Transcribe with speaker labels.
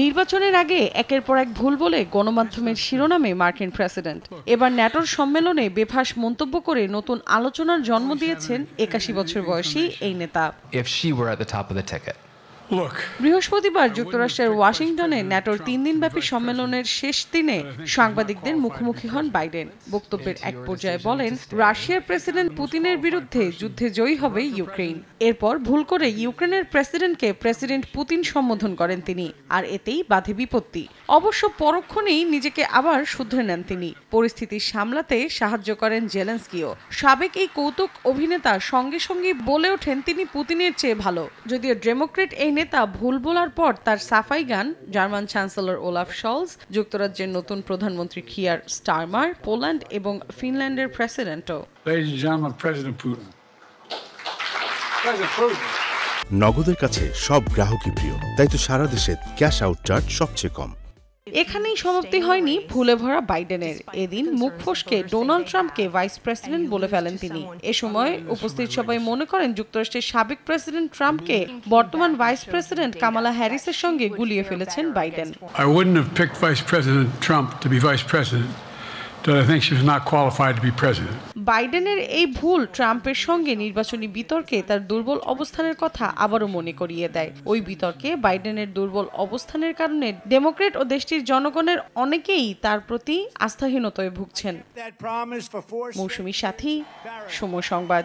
Speaker 1: নির্বাচনের আগে একের পর এক ভুল বলে গণমাধ্যমের শিরোনামে মার্কিন প্রেসিডেন্ট এবার ন্যাটোর সম্মেলনে বেফাস মন্তব্য করে নতুন আলোচনার জন্ম দিয়েছেন একাশি বছর বয়সী এই নেতা বৃহস্পতিবার যুক্তরাষ্ট্রের ওয়াশিংটনে ন্যাটোর তিন দিনব্যাপী সম্মেলনের শেষ দিনে সাংবাদিকদের মুখোমুখি হন বাইডেন বক্তব্যের এক পর্যায়ে বলেন রাশিয়ার প্রেসিডেন্ট পুতিনের বিরুদ্ধে যুদ্ধে জয়ী হবে ইউক্রেন এরপর ভুল করে ইউক্রেনের প্রেসিডেন্টকে প্রেসিডেন্ট পুতিন সম্বোধন করেন তিনি আর এতেই বাধে বিপত্তি অবশ্য পরক্ষণেই নিজেকে আবার শুধরে নেন তিনি পরিস্থিতি সামলাতে সাহায্য করেন জেলেন্সকিও সাবেক এই কৌতুক অভিনেতা সঙ্গে সঙ্গে বলে ওঠেন তিনি পুতিনের চেয়ে ভালো যদিও ডেমোক্রেট এই নেতা ভুল বলার পর তার সাফাই গান জার্মান চ্যান্সেলর ওলাফ শলস যুক্তরাজ্যের নতুন প্রধানমন্ত্রী খিয়ার স্টারমার পোল্যান্ড এবং ফিনল্যান্ডের প্রেসিডেন্টও নগদের কাছে সব গ্রাহকই প্রিয় তাই তো সারা দেশে ক্যাশ আউট চার্জ সবচেয়ে কম এখানেই সমাপ্তি হয়নি ভুলে ভরা বাইডেনের এদিন মুখ ফসকে ডোনাল্ড ট্রাম্পকে ভাইস প্রেসিডেন্ট বলে ফেলেন তিনি এ সময় উপস্থিত সবাই মনে করেন যুক্তরাষ্ট্রের সাবেক প্রেসিডেন্ট ট্রাম্পকে বর্তমান ভাইস প্রেসিডেন্ট কামালা হ্যারিসের সঙ্গে গুলিয়ে ফেলেছেন Biden I wouldn't have picked vice president Trump to be vice president, but I think she not qualified to be president. বাইডেনের এই ভুল ট্রাম্পের সঙ্গে নির্বাচনী বিতর্কে তার দুর্বল অবস্থানের কথা আবারও মনে করিয়ে দেয় ওই বিতর্কে বাইডেনের দুর্বল অবস্থানের কারণে ডেমোক্রেট ও দেশটির জনগণের অনেকেই তার প্রতি আস্থাহীনতায় ভুগছেন মৌসুমী সাথী সময় সংবাদ